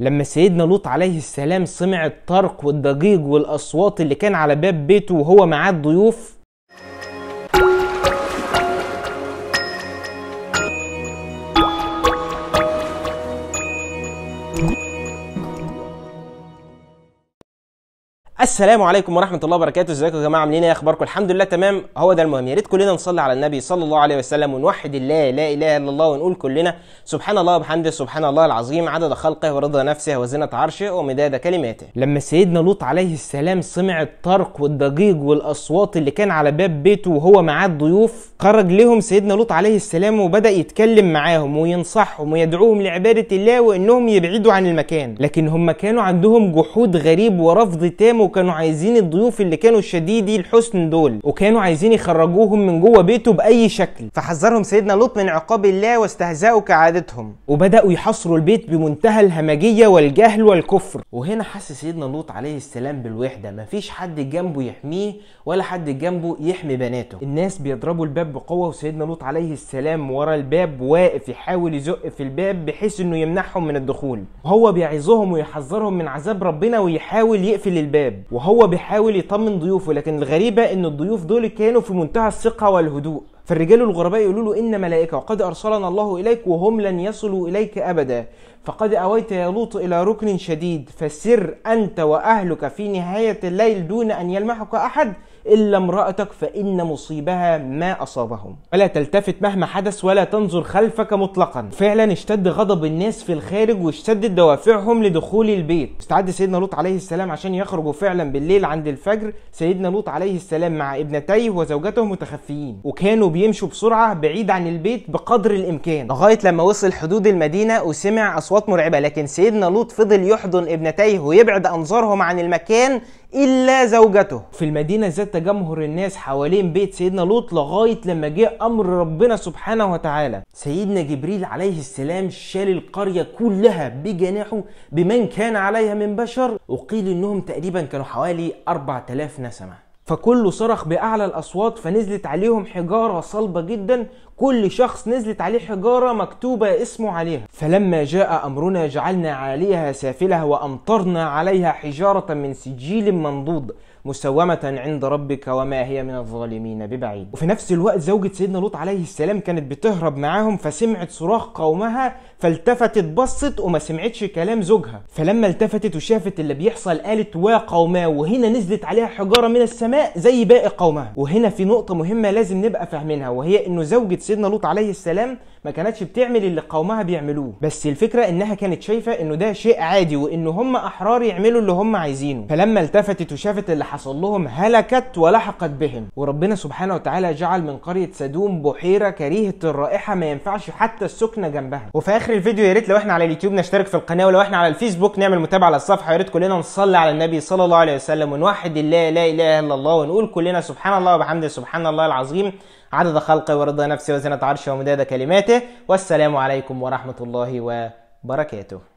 لما سيدنا لوط عليه السلام سمع الطرق والضجيج والاصوات اللي كان على باب بيته وهو معاه الضيوف السلام عليكم ورحمه الله وبركاته ازيكم يا جماعه عاملين ايه اخباركم الحمد لله تمام هو ده المهم يا ريت كلنا نصلي على النبي صلى الله عليه وسلم ونوحد الله لا اله الا الله ونقول كلنا سبحان الله وبحمده سبحان الله العظيم عدد خلقه ورضا نفسه وزنة عرشه ومداد كلماته لما سيدنا لوط عليه السلام سمع الطرق والضجيج والاصوات اللي كان على باب بيته وهو معاه الضيوف خرج لهم سيدنا لوط عليه السلام وبدا يتكلم معاهم وينصحهم ويدعوهم لعباده الله وانهم يبعدوا عن المكان لكن هم كانوا عندهم جحود غريب ورفض تام وكانوا عايزين الضيوف اللي كانوا شديدي الحسن دول وكانوا عايزين يخرجوهم من جوه بيته باي شكل فحذرهم سيدنا لوط من عقاب الله واستهزأوا كعادتهم وبداوا يحاصروا البيت بمنتهى الهمجيه والجهل والكفر وهنا حس سيدنا لوط عليه السلام بالوحده مفيش حد جنبه يحميه ولا حد جنبه يحمي بناته الناس بيضربوا الباب بقوه وسيدنا لوط عليه السلام ورا الباب واقف يحاول يزق في الباب بحيث انه يمنعهم من الدخول وهو بيعظهم ويحذرهم من عذاب ربنا ويحاول يقفل الباب الباب وهو بيحاول يطمن ضيوفه لكن الغريبه ان الضيوف دول كانوا في منتهى الثقه والهدوء فالرجال الغرباء يقولوا له إن ملائكة وقد أرسلنا الله إليك وهم لن يصلوا إليك أبدا فقد أويت يا لوط إلى ركن شديد فسر أنت وأهلك في نهاية الليل دون أن يلمحك أحد إلا امرأتك فإن مصيبها ما أصابهم ولا تلتفت مهما حدث ولا تنظر خلفك مطلقا فعلا اشتد غضب الناس في الخارج واشتدت دوافعهم لدخول البيت استعد سيدنا لوط عليه السلام عشان يخرجوا فعلا بالليل عند الفجر سيدنا لوط عليه السلام مع ابنتيه وزوجته متخفيين وكانوا بيمشوا بسرعة بعيد عن البيت بقدر الإمكان لغاية لما وصل حدود المدينة وسمع أصوات مرعبة لكن سيدنا لوط فضل يحضن ابنتيه ويبعد أنظارهم عن المكان الا زوجته في المدينه زاد تجمهر الناس حوالين بيت سيدنا لوط لغايه لما جه امر ربنا سبحانه وتعالى سيدنا جبريل عليه السلام شال القريه كلها بجناحه بمن كان عليها من بشر وقيل انهم تقريبا كانوا حوالي 4000 نسمه فكله صرخ باعلى الاصوات فنزلت عليهم حجاره صلبه جدا كل شخص نزلت عليه حجاره مكتوبه اسمه عليها فلما جاء امرنا جعلنا عاليها سافلها وامطرنا عليها حجاره من سجيل منضود مسومة عند ربك وما هي من الظالمين ببعيد وفي نفس الوقت زوجة سيدنا لوط عليه السلام كانت بتهرب معاهم فسمعت صراخ قومها فالتفتت بصت وما سمعتش كلام زوجها فلما التفتت وشافت اللي بيحصل قالت وا قوما وهنا نزلت عليها حجارة من السماء زي باقي قومها وهنا في نقطة مهمة لازم نبقى فاهمينها وهي انه زوجة سيدنا لوط عليه السلام ما كانتش بتعمل اللي قومها بيعملوه بس الفكرة انها كانت شايفة انه ده شيء عادي وان هم احرار يعملوا اللي هم عايزينه فلما التفتت وشافت اللي حصل لهم هلكت ولحقت بهم وربنا سبحانه وتعالى جعل من قرية سدوم بحيرة كريهة الرائحة ما ينفعش حتى السكنة جنبها وفي آخر الفيديو يا ريت لو احنا على اليوتيوب نشترك في القناة ولو احنا على الفيسبوك نعمل متابعة للصفحة يا ريت كلنا نصلي على النبي صلى الله عليه وسلم ونوحد الله لا إله إلا الله ونقول كلنا سبحان الله وبحمده سبحان الله العظيم عدد خلقه ورضا نفسه وزنة عرشه ومداد كلماته والسلام عليكم ورحمة الله وبركاته